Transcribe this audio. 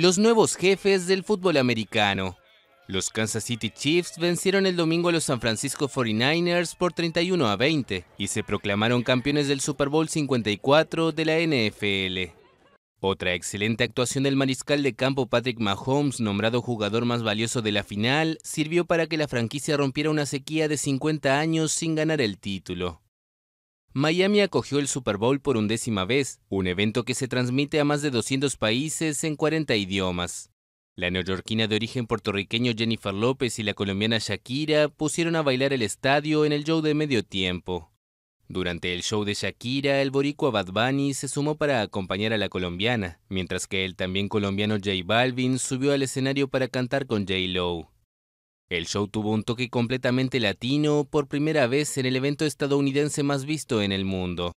los nuevos jefes del fútbol americano. Los Kansas City Chiefs vencieron el domingo a los San Francisco 49ers por 31 a 20 y se proclamaron campeones del Super Bowl 54 de la NFL. Otra excelente actuación del mariscal de campo Patrick Mahomes, nombrado jugador más valioso de la final, sirvió para que la franquicia rompiera una sequía de 50 años sin ganar el título. Miami acogió el Super Bowl por undécima vez, un evento que se transmite a más de 200 países en 40 idiomas. La neoyorquina de origen puertorriqueño Jennifer López y la colombiana Shakira pusieron a bailar el estadio en el show de medio tiempo. Durante el show de Shakira, el boricua Bad Bunny se sumó para acompañar a la colombiana, mientras que el también colombiano J Balvin subió al escenario para cantar con J Lowe. El show tuvo un toque completamente latino por primera vez en el evento estadounidense más visto en el mundo.